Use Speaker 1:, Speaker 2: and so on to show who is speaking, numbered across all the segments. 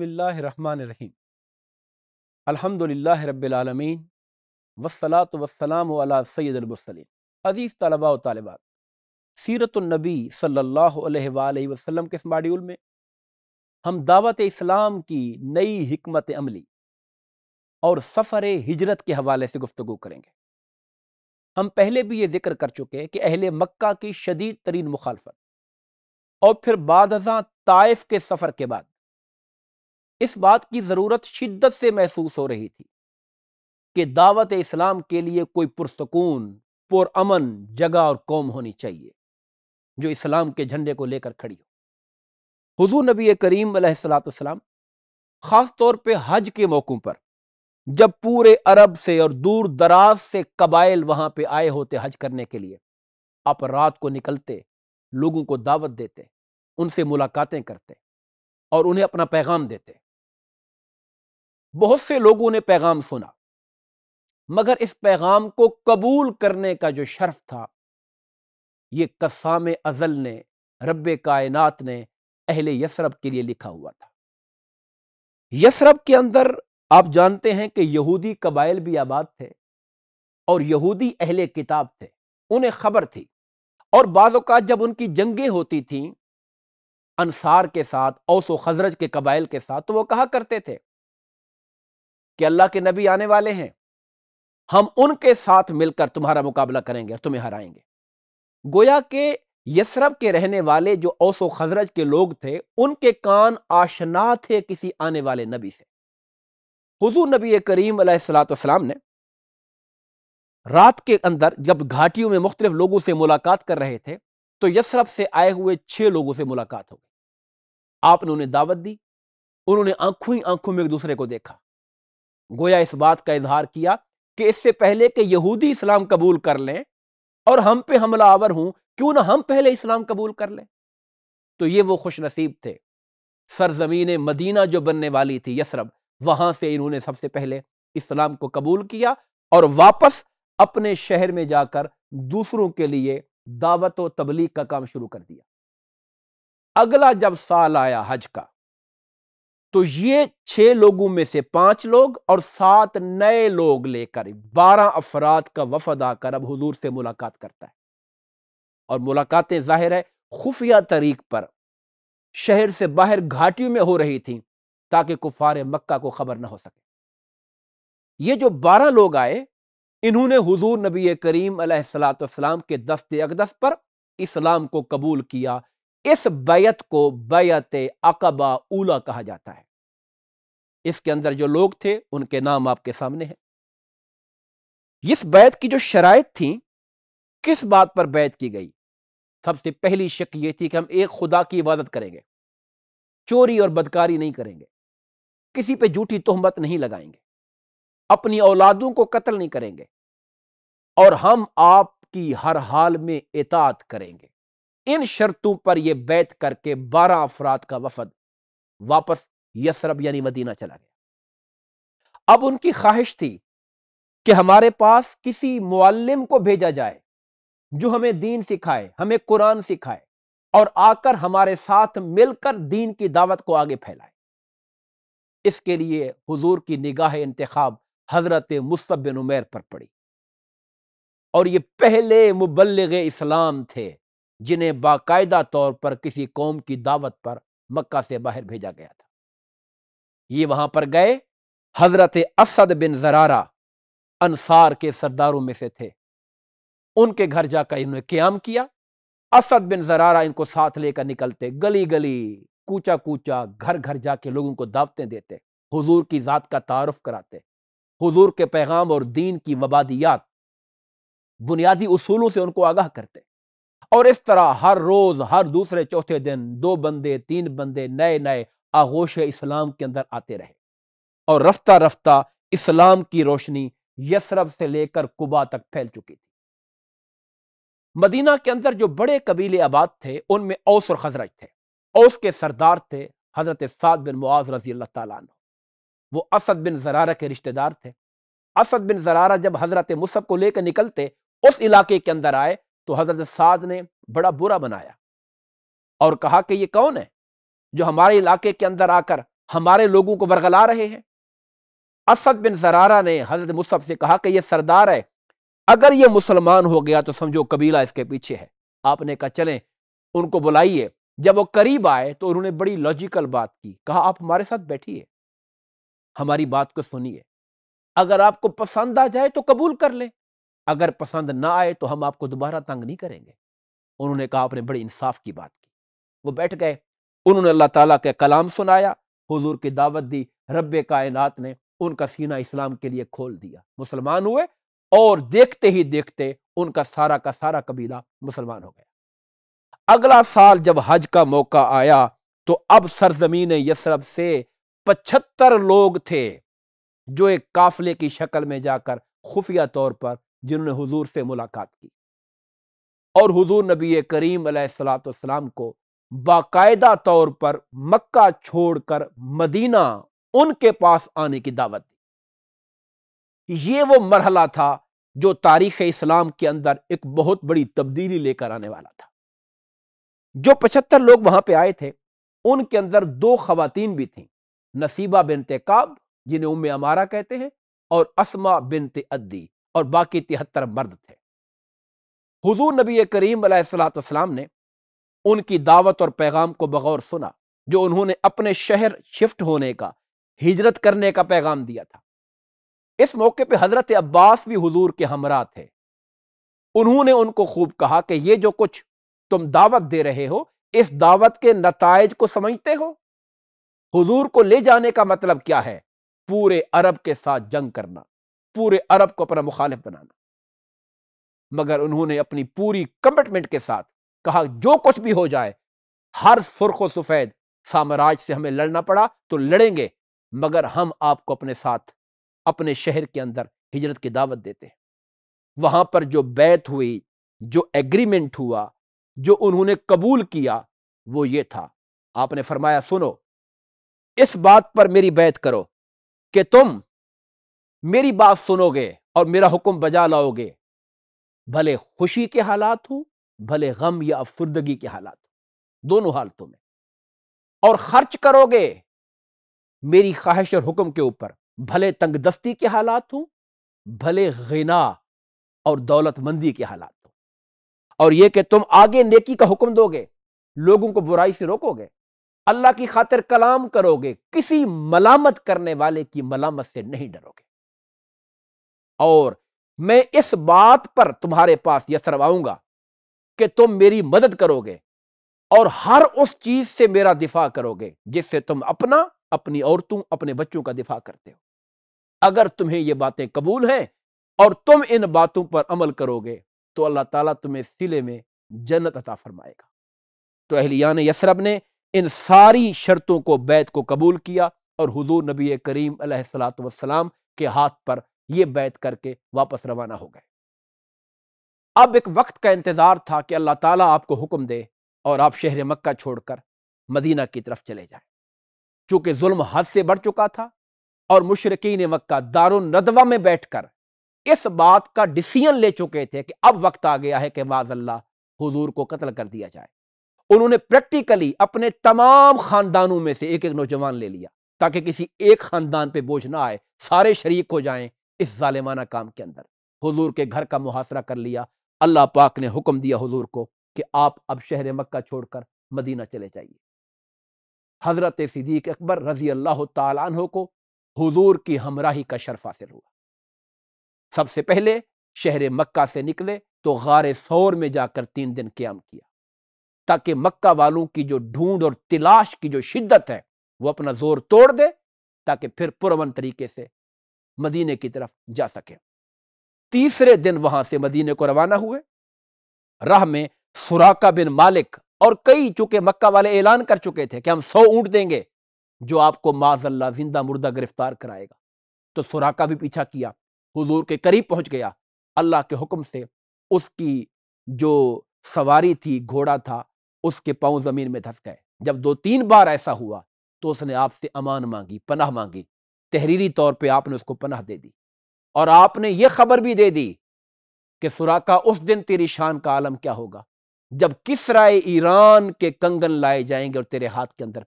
Speaker 1: बसमिल्लाम अलहमदिल्ला रबालमीन वसलात वसलाम सैदुलमसलिन अज़ीज़ तलबा तलबा तलबात सीरतनबी सल्ला वसलम के इस माड्यूल में हम दावत इस्लाम की नई हमत अमली और सफ़र हिजरत के हवाले से गुफ्तु करेंगे हम पहले भी ये जिक्र कर चुके कि अहल मक्का की शदीद तरीन मुखालफत और फिर बाद ताइफ के सफ़र के बाद इस बात की ज़रूरत शिद्दत से महसूस हो रही थी कि दावत इस्लाम के लिए कोई पुरसकून पुरअमन जगह और कौम होनी चाहिए जो इस्लाम के झंडे को लेकर खड़ी हो हजू नबी करीम सलाम ख़ास तौर पर हज के मौक़ों पर जब पूरे अरब से और दूर दराज से कबाइल वहाँ पे आए होते हज करने के लिए आप रात को निकलते लोगों को दावत देते उनसे मुलाकातें करते और उन्हें अपना पैगाम देते बहुत से लोगों ने पैगाम सुना मगर इस पैगाम को कबूल करने का जो शर्फ था ये कसाम अजल ने रब कायनात ने अहले यसरब के लिए लिखा हुआ था यसरब के अंदर आप जानते हैं कि यहूदी कबाइल भी आबाद थे और यहूदी अहले किताब थे उन्हें खबर थी और बाज़ात जब उनकी जंगें होती थीं अनसार के साथ औसो खजरज के कबाइल के साथ तो वो कहा करते थे कि अल्लाह के नबी आने वाले हैं हम उनके साथ मिलकर तुम्हारा मुकाबला करेंगे और तुम्हें हराएंगे गोया के यसरब के रहने वाले जो औसो खजरज के लोग थे उनके कान आशना थे किसी आने वाले नबी से हजू नबी करीम सलाम ने रात के अंदर जब घाटियों में मुख्तलिफ लोगों से मुलाकात कर रहे थे तो यसरफ से आए हुए छह लोगों से मुलाकात हो गई आपने उन्हें दावत दी उन्होंने आंखों ही आंखों में एक दूसरे को देखा गोया इस बात का इजहार किया कि इससे पहले कि यहूदी इस्लाम कबूल कर लें और हम पे हमला आवर हूं क्यों ना हम पहले इस्लाम कबूल कर लें तो ये वो खुश नसीब थे सरजमीन मदीना जो बनने वाली थी यसरब वहां से इन्होंने सबसे पहले इस्लाम को कबूल किया और वापस अपने शहर में जाकर दूसरों के लिए दावत व तबलीग का काम शुरू कर दिया अगला जब साल आया हज का तो ये छह लोगों में से पांच लोग और सात नए लोग लेकर बारह अफराद का वफद आकर अब हजूर से मुलाकात करता है और मुलाकातें जाहिर है खुफिया तरीक पर शहर से बाहर घाटियों में हो रही थी ताकि कुफार मक्का को खबर ना हो सके ये जो बारह लोग आए इन्होंने हजूर नबी करीम सलाम के दस्ते अकदस पर इस्लाम को कबूल किया इस बैत को बैत अकबा उला कहा जाता है इसके अंदर जो लोग थे उनके नाम आपके सामने हैं इस बैत की जो शराय थी किस बात पर बैत की गई सबसे पहली शक ये थी कि हम एक खुदा की इबादत करेंगे चोरी और बदकारी नहीं करेंगे किसी पे झूठी तोहमत नहीं लगाएंगे अपनी औलादों को कत्ल नहीं करेंगे और हम आपकी हर हाल में इतात करेंगे इन शर्तों पर यह बैत करके बारह अफराद का वफद वापस यसरब यानी मदीना चला गया अब उनकी ख्वाहिश थी कि हमारे पास किसी मुअल्लिम को भेजा जाए जो हमें दीन सिखाए हमें कुरान सिखाए और आकर हमारे साथ मिलकर दीन की दावत को आगे फैलाए इसके लिए हुजूर की निगाह इंतखब हजरत मुस्तब उमेर पर पड़ी और ये पहले मुबलग इस्लाम थे जिन्हें बाकायदा तौर पर किसी कौम की दावत पर मक्का से बाहर भेजा गया था ये वहां पर गए हजरत असद बिन जरारा अंसार के सरदारों में से थे उनके घर जाकर इन्होंने क्याम किया असद बिन जरारा इनको साथ लेकर निकलते गली गली कूचा कूचा घर घर जाके लोगों को दावतें देते हुजूर की ज़ात का तारफ कराते हुजूर के पैगाम और दीन की मबादियात बुनियादी उसूलों से उनको आगाह करते और इस तरह हर रोज़ हर दूसरे चौथे दिन दो बंदे तीन बंदे नए नए आगोश इस्लाम के अंदर आते रहे और रफ्ता रफ्ता इस्लाम की रोशनी यसरब से लेकर कुबा तक फैल चुकी थी मदीना के अंदर जो बड़े कबीले आबाद थे उनमें औस और खजरज थे औस के सरदार थे हजरत साद बिन मुआज रजी अल्लाह वो असद बिन जरारा के रिश्तेदार थे असद बिन जरारा जब हजरत मुसब को लेकर निकलते उस इलाके के अंदर आए तो हज़रत साद ने बड़ा बुरा बनाया और कहा कि ये कौन है जो हमारे इलाके के अंदर आकर हमारे लोगों को बरगला रहे हैं असद बिन जरारा ने हजरत मुसफ से कहा कि यह सरदार है अगर ये मुसलमान हो गया तो समझो कबीला इसके पीछे है आपने कहा चलें उनको बुलाइए जब वो करीब आए तो उन्होंने बड़ी लॉजिकल बात की कहा आप हमारे साथ बैठिए हमारी बात को सुनिए अगर आपको पसंद आ जाए तो कबूल कर लें अगर पसंद ना आए तो हम आपको दोबारा तंग नहीं करेंगे उन्होंने कहा आपने बड़े इंसाफ की बात की वो बैठ गए उन्होंने अल्लाह ताला के कलाम सुनाया हुजूर की दावत दी रब कायनात ने उनका सीना इस्लाम के लिए खोल दिया मुसलमान हुए और देखते ही देखते उनका सारा का सारा कबीला मुसलमान हो गया अगला साल जब हज का मौका आया तो अब सरजमीन यसरफ से पचहत्तर लोग थे जो एक काफले की शक्ल में जाकर खुफिया तौर पर जिन्होंने हुजूर से मुलाकात की और हुजूर नबी करीम सलाम को बाकायदा तौर पर मक्का छोड़कर मदीना उनके पास आने की दावत दी ये वो मरहला था जो तारीख इस्लाम के अंदर एक बहुत बड़ी तब्दीली लेकर आने वाला था जो पचहत्तर लोग वहां पे आए थे उनके अंदर दो खवतिन भी थीं नसीबा बिनते काब जिन्हें उम अमारा कहते हैं और असमा बिनते अद्दी और बाकी तिहत्तर मर्द थे हुजूर नबी करीम सलाम ने उनकी दावत और पैगाम को बगौर सुना जो उन्होंने अपने शहर शिफ्ट होने का हिजरत करने का पैगाम दिया था इस मौके पर हजरत अब्बास भी हुजूर के हमरा थे उन्होंने उनको खूब कहा कि ये जो कुछ तुम दावत दे रहे हो इस दावत के नतज को समझते हो हुजूर को ले जाने का मतलब क्या है पूरे अरब के साथ जंग करना पूरे अरब को अपना मुखालिफ बनाना मगर उन्होंने अपनी पूरी कमिटमेंट के साथ कहा जो कुछ भी हो जाए हर सुर्ख सफ़ेद साम्राज्य से हमें लड़ना पड़ा तो लड़ेंगे मगर हम आपको अपने साथ अपने शहर के अंदर हिजरत की दावत देते हैं वहां पर जो बैत हुई जो एग्रीमेंट हुआ जो उन्होंने कबूल किया वो ये था आपने फरमाया सुनो इस बात पर मेरी बैत करो कि तुम मेरी बात सुनोगे और मेरा हुक्म बजा लाओगे भले खुशी के हालात हो भले गम या अफसुर्दगी के हालात हो दोनों हालतों में और खर्च करोगे मेरी ख्वाहिश और हुक्म के ऊपर भले तंगदस्ती के हालात हो भले गना और दौलतमंदी के हालात हो और यह कि तुम आगे नेकी का हुक्म दोगे लोगों को बुराई से रोकोगे अल्लाह की खातिर कलाम करोगे किसी मलामत करने वाले की मलामत से नहीं डरोगे और मैं इस बात पर तुम्हारे पास यह आऊंगा कि तुम मेरी मदद करोगे और हर उस चीज से मेरा दिफा करोगे जिससे तुम अपना अपनी औरतों अपने बच्चों का दिफा करते हो अगर तुम्हें ये बातें कबूल हैं और तुम इन बातों पर अमल करोगे तो अल्लाह ताला तुम्हें सिले में जन्नत अता फरमाएगा तो अहलियान यसरब ने इन सारी शर्तों को बैत को कबूल किया और हजूर नबी करीम सलाम के हाथ पर ये बैत करके वापस रवाना हो गए अब एक वक्त का इंतज़ार था कि अल्लाह ताला आपको हुक्म दे और आप शहर मक्का छोड़कर मदीना की तरफ चले जाएं चूंकि जुल्म हद से बढ़ चुका था और मुशरकिन मक्का दारुन नदवा में बैठकर इस बात का डिसीजन ले चुके थे कि अब वक्त आ गया है कि माजल्ला हजूर को कत्ल कर दिया जाए उन्होंने प्रैक्टिकली अपने तमाम खानदानों में से एक एक नौजवान ले लिया ताकि किसी एक खानदान पे बोझ ना आए सारे शरीक हो जाएं इस जालिमाना काम के अंदर हजूर के घर का मुहासरा कर लिया अल्लाह पाक ने हुक्म दिया हजूर को कि आप अब शहर मक्का छोड़कर मदीना चले जाइए हज़रत सिद्दीक अकबर रजी अल्लाह तहो को हजूर की हमराही का शर्फ हासिल हुआ सबसे पहले शहर मक्का से निकले तो गार सौर में जाकर तीन दिन क्याम किया ताकि मक्का वालों की जो ढूंढ और तलाश की जो शिद्दत है वो अपना जोर तोड़ दे ताकि फिर पुरवन तरीके से मदीने की तरफ जा सके तीसरे दिन वहां से मदीने को रवाना हुए राह में सुराका बिन मालिक और कई चूंकि मक्का वाले ऐलान कर चुके थे कि हम सौ ऊंट देंगे जो आपको माजल्ला जिंदा मुर्दा गिरफ्तार कराएगा तो सुराका भी पीछा किया हुजूर के करीब पहुंच गया अल्लाह के हुक्म से उसकी जो सवारी थी घोड़ा था उसके पांव जमीन में धस गए जब दो तीन बार ऐसा हुआ तो उसने आपसे अमान मांगी पनाह मांगी तहरीरी तौर पर आपने उसको पनाह दे दी और आपने ये खबर भी दे दी कि सुराका उस दिन तेरी शान का आलम क्या होगा जब किस राय ईरान के कंगन लाए जाएंगे और तेरे हाथ के अंदर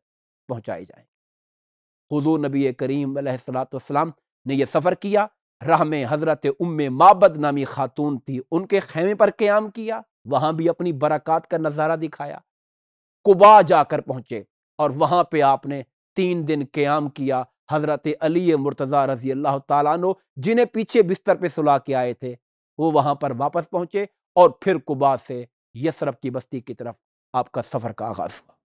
Speaker 1: पहुंचाए जाएंगे हजू नबी करीम सलाम ने यह सफ़र किया राह में हज़रत उम माबद नामी खातून थी उनके खेमे पर क्याम किया वहां भी अपनी बरक़ात का नज़ारा दिखाया कुबा जाकर पहुंचे और वहां पर आपने तीन दिन क्याम किया हज़रत अली मुर्तज़ा रजी अल्लाह तु जिन्हें पीछे बिस्तर पर सुला के आए थे वो वहाँ पर वापस पहुँचे और फिर कुबा से यसरफ की बस्ती की तरफ आपका सफ़र का आगाज़ हुआ